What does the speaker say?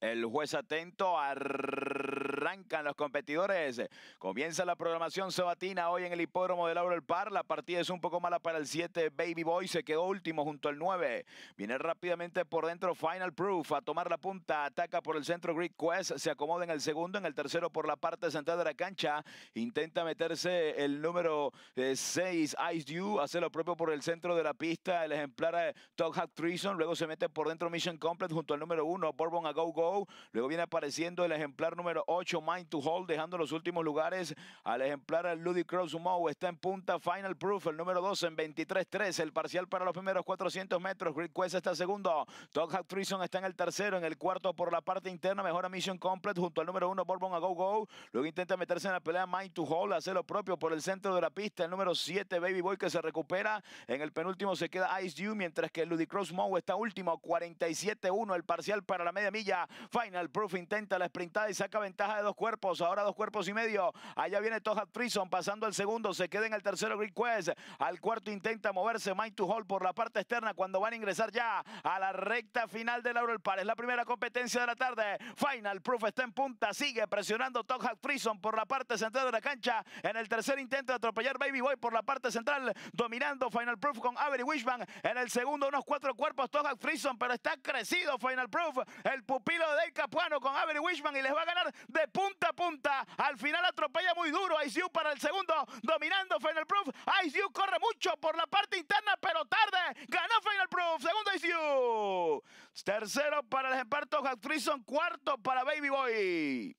El juez atento, arrancan los competidores. Comienza la programación sabatina hoy en el hipódromo de Laurel El Par. La partida es un poco mala para el 7. Baby Boy se quedó último junto al 9. Viene rápidamente por dentro Final Proof a tomar la punta. Ataca por el centro Greek Quest. Se acomoda en el segundo, en el tercero por la parte central de la cancha. Intenta meterse el número 6, eh, Ice Dew. Hace lo propio por el centro de la pista. El ejemplar eh, Dog Hack Treason. Luego se mete por dentro Mission Complete junto al número 1, Bourbon a Go Go. Luego viene apareciendo el ejemplar número 8, Mind to Hold, dejando los últimos lugares al ejemplar Ludicrous Mow. Está en punta Final Proof, el número 2 en 23-3. El parcial para los primeros 400 metros. Great Quest está segundo. Dog Hack está en el tercero. En el cuarto por la parte interna, mejora Mission Complete junto al número 1, Bourbon a Go Go. Luego intenta meterse en la pelea Mind to Hold, hace lo propio por el centro de la pista. El número 7, Baby Boy, que se recupera. En el penúltimo se queda Ice Dew, mientras que Ludicrous Mow está último, 47-1 el parcial para la media milla. Final Proof intenta la sprintada y saca ventaja de dos cuerpos. Ahora dos cuerpos y medio. Allá viene Tohak Frison pasando al segundo. Se queda en el tercero Green Quest. Al cuarto intenta moverse Mind to Hall por la parte externa cuando van a ingresar ya a la recta final del Laurel Par. Es la primera competencia de la tarde. Final Proof está en punta. Sigue presionando Tohak frison por la parte central de la cancha. En el tercer intento de atropellar Baby Boy por la parte central. Dominando Final Proof con Avery Wishman. En el segundo unos cuatro cuerpos Tohak frison Pero está crecido Final Proof. El pupilo de Capuano con Avery Wishman y les va a ganar de punta a punta. Al final atropella muy duro ICU para el segundo, dominando Final Proof. ICU corre mucho por la parte interna, pero tarde. Ganó Final Proof, segundo ICU. Tercero para el experto Jack Cuarto para Baby Boy.